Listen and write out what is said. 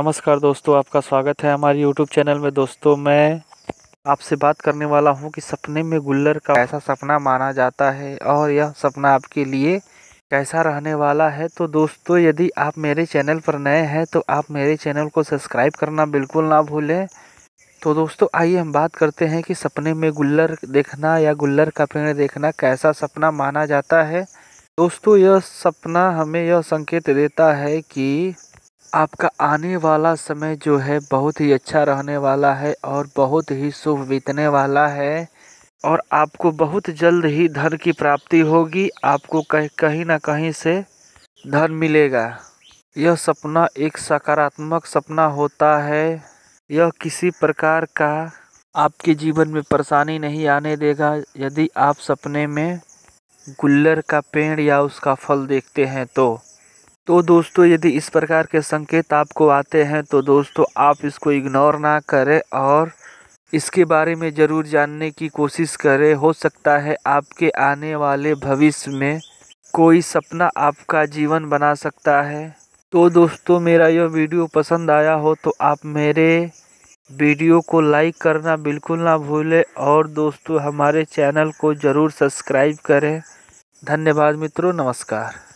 नमस्कार दोस्तों आपका स्वागत है हमारे YouTube चैनल में दोस्तों मैं आपसे बात करने वाला हूं कि सपने में गुल्लर का ऐसा सपना माना जाता है और यह सपना आपके लिए कैसा रहने वाला है तो दोस्तों यदि आप मेरे चैनल पर नए हैं तो आप मेरे चैनल को सब्सक्राइब करना बिल्कुल ना भूलें तो दोस्तों आइए हम बात करते हैं कि सपने में गुल्लर देखना या गुल्लर का पेड़ देखना कैसा सपना माना जाता है दोस्तों यह सपना हमें यह संकेत देता है कि आपका आने वाला समय जो है बहुत ही अच्छा रहने वाला है और बहुत ही शुभ बीतने वाला है और आपको बहुत जल्द ही धन की प्राप्ति होगी आपको कहीं कहीं ना कहीं से धन मिलेगा यह सपना एक सकारात्मक सपना होता है यह किसी प्रकार का आपके जीवन में परेशानी नहीं आने देगा यदि आप सपने में गुल्लर का पेड़ या उसका फल देखते हैं तो तो दोस्तों यदि इस प्रकार के संकेत आपको आते हैं तो दोस्तों आप इसको इग्नोर ना करें और इसके बारे में ज़रूर जानने की कोशिश करें हो सकता है आपके आने वाले भविष्य में कोई सपना आपका जीवन बना सकता है तो दोस्तों मेरा यह वीडियो पसंद आया हो तो आप मेरे वीडियो को लाइक करना बिल्कुल ना भूलें और दोस्तों हमारे चैनल को ज़रूर सब्सक्राइब करें धन्यवाद मित्रों नमस्कार